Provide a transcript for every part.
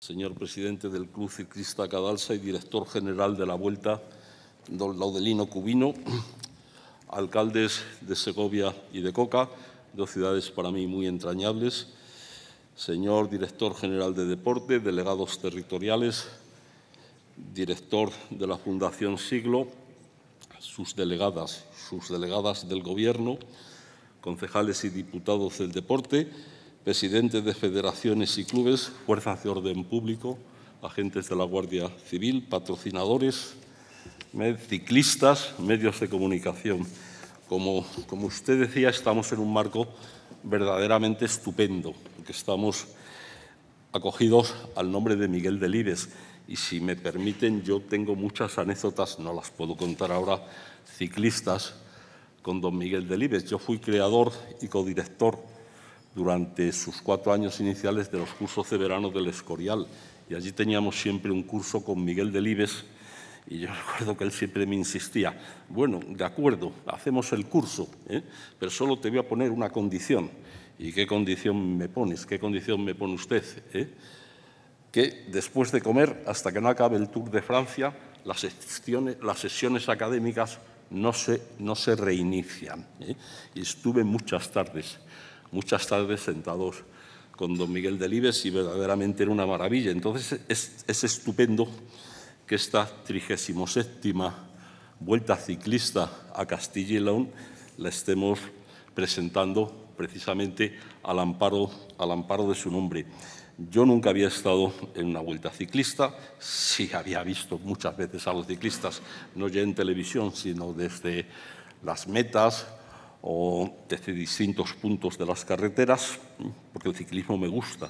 Señor presidente del Club Ciclista Cadalsa y director general de la Vuelta, don Laudelino Cubino, alcaldes de Segovia y de Coca, dos ciudades para mí muy entrañables, señor director general de Deporte, delegados territoriales, director de la Fundación Siglo, sus delegadas, sus delegadas del Gobierno, concejales y diputados del Deporte, presidentes de federaciones y clubes, fuerzas de orden público, agentes de la Guardia Civil, patrocinadores, ciclistas, medios de comunicación. Como, como usted decía, estamos en un marco verdaderamente estupendo, porque estamos acogidos al nombre de Miguel Delibes. Y si me permiten, yo tengo muchas anécdotas, no las puedo contar ahora, ciclistas con don Miguel Delibes. Yo fui creador y codirector durante sus cuatro años iniciales de los cursos de verano del Escorial. Y allí teníamos siempre un curso con Miguel Delibes y yo recuerdo que él siempre me insistía, bueno, de acuerdo, hacemos el curso, ¿eh? pero solo te voy a poner una condición. ¿Y qué condición me pones? ¿Qué condición me pone usted? ¿Eh? Que después de comer, hasta que no acabe el Tour de Francia, las sesiones, académicas no se, reinician. ¿eh? Y estuve muchas tardes muchas tardes sentados con don Miguel Delibes y verdaderamente era una maravilla. Entonces es, estupendo que esta 37 vuelta ciclista a Castilla y León la estemos presentando precisamente al amparo de su nombre. Yo nunca había estado en una vuelta ciclista, sí había visto muchas veces a los ciclistas, no ya en televisión, sino desde las metas, o desde distintos puntos de las carreteras, porque el ciclismo me gusta.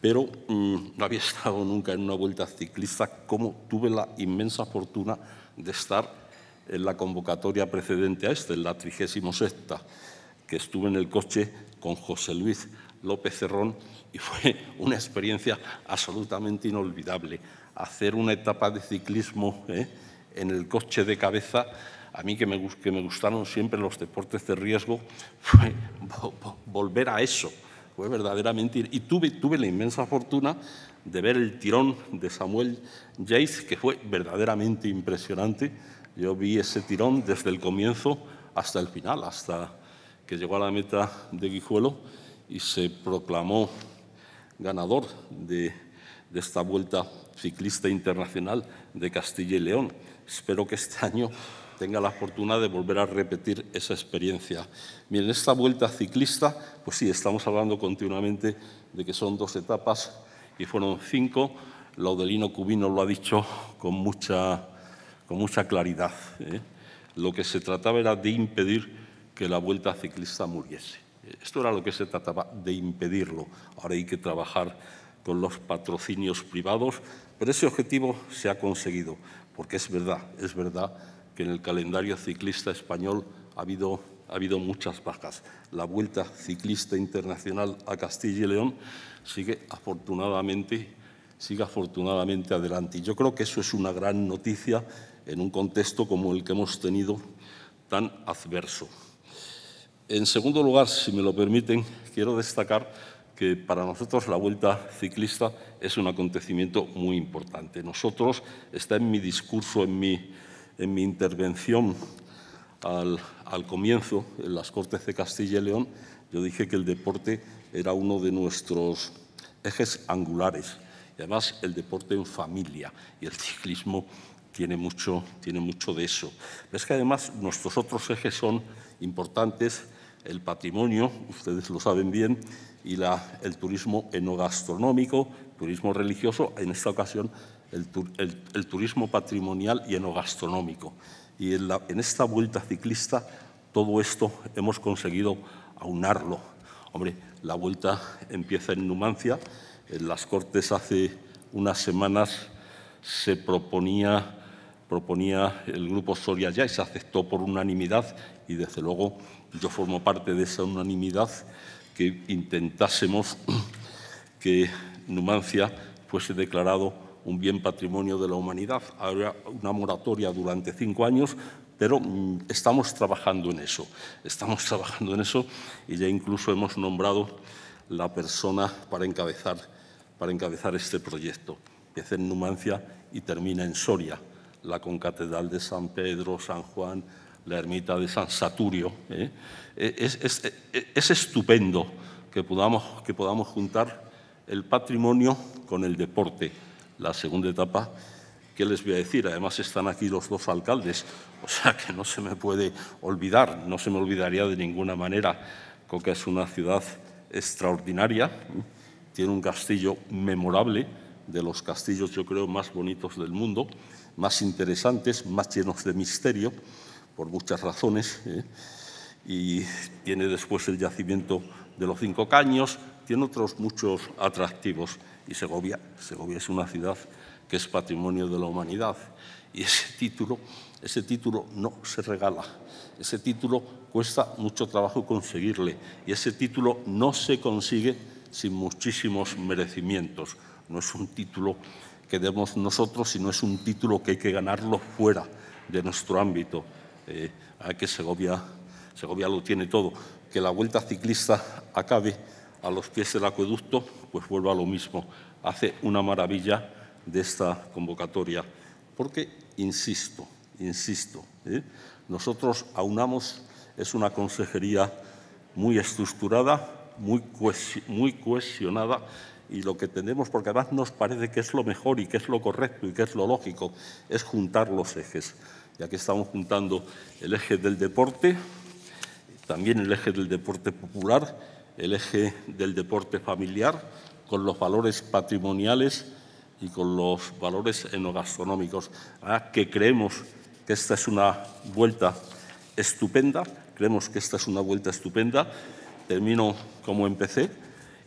Pero mm, no había estado nunca en una vuelta ciclista como tuve la inmensa fortuna de estar en la convocatoria precedente a esta, en la 36, que estuve en el coche con José Luis López Cerrón y fue una experiencia absolutamente inolvidable. Hacer una etapa de ciclismo ¿eh? en el coche de cabeza a mí que me, me gustaron siempre los deportes de riesgo, fue volver a eso. Fue verdaderamente... Y tuve, tuve la inmensa fortuna de ver el tirón de Samuel Yates, que fue verdaderamente impresionante. Yo vi ese tirón desde el comienzo hasta el final, hasta que llegó a la meta de Guijuelo y se proclamó ganador de esta vuelta ciclista internacional de Castilla y León. Espero que este año tenga la fortuna de volver a repetir esa experiencia. Miren, esta vuelta ciclista, pues sí, estamos hablando continuamente de que son dos etapas y fueron cinco. Laudelino Cubino lo ha dicho con mucha, con mucha claridad. ¿eh? Lo que se trataba era de impedir que la vuelta ciclista muriese. Esto era lo que se trataba de impedirlo. Ahora hay que trabajar con los patrocinios privados, pero ese objetivo se ha conseguido, porque es verdad, es verdad que en el calendario ciclista español ha habido, ha muchas bajas. La Vuelta Ciclista Internacional a Castilla y León sigue afortunadamente, sigue afortunadamente adelante. Y yo creo que eso es una gran noticia en un contexto como el que hemos tenido tan adverso. En segundo lugar, si me lo permiten, quiero destacar que para nosotros la vuelta ciclista es un acontecimiento muy importante. Nosotros, está en mi discurso, en mi en mi intervención al, al comienzo, en las Cortes de Castilla y León, yo dije que el deporte era uno de nuestros ejes angulares. Y además el deporte en familia y el ciclismo tiene mucho, tiene mucho de eso. es que además nuestros otros ejes son importantes, el patrimonio, ustedes lo saben bien, y la, el turismo enogastronómico, turismo religioso, en esta ocasión el, turismo patrimonial y enogastronómico. Y en, la, en esta vuelta ciclista todo esto hemos conseguido aunarlo. Hombre, la vuelta empieza en Numancia. En las Cortes hace unas semanas se proponía, proponía el grupo Soria ya y se aceptó por unanimidad y desde luego yo formo parte de esa unanimidad que intentásemos que Numancia fuese declarado un bien patrimonio de la humanidad. Habrá una moratoria durante cinco años, pero mm, estamos trabajando en eso. Estamos trabajando en eso y ya incluso hemos nombrado la persona para encabezar, para encabezar este proyecto. Empieza en Numancia y termina en Soria, la concatedral de San Pedro, San Juan, la ermita de San Saturio. ¿eh? E, e, e, es, estupendo que podamos, que podamos juntar el patrimonio con el deporte la segunda etapa, ¿qué les voy a decir? Además están aquí los dos alcaldes, o sea que no se me puede olvidar, no se me olvidaría de ninguna manera. Coca es una ciudad extraordinaria, tiene un castillo memorable, de los castillos yo creo más bonitos del mundo, más interesantes, más llenos de misterio, por muchas razones, ¿eh? y tiene después el yacimiento de los cinco caños, tiene otros muchos atractivos. Y Segovia, Segovia es una ciudad que es patrimonio de la humanidad. Y ese título, ese título no se regala. Ese título cuesta mucho trabajo conseguirle. Y ese título no se consigue sin muchísimos merecimientos. No es un título que demos nosotros, sino es un título que hay que ganarlo fuera de nuestro ámbito. Eh, que Segovia, Segovia lo tiene todo que la vuelta ciclista acabe a los pies del acueducto, pues vuelva a lo mismo. Hace una maravilla de esta convocatoria. Porque, insisto, insisto, ¿eh? nosotros aunamos, es una consejería muy estructurada, muy, muy cohesionada, y lo que tenemos, porque además nos parece que es lo mejor y que es lo correcto y que es lo lógico, es juntar los ejes. ya que estamos juntando el eje del deporte, también el eje del deporte popular, el eje del deporte familiar, con los valores patrimoniales y con los valores enogastronómicos, ah, que creemos que esta es una vuelta estupenda, creemos que esta es una vuelta estupenda, termino como empecé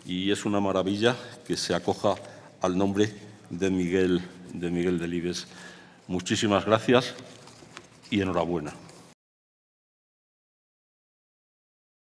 y es una maravilla que se acoja al nombre de Miguel, de Miguel Delibes. Muchísimas gracias y enhorabuena.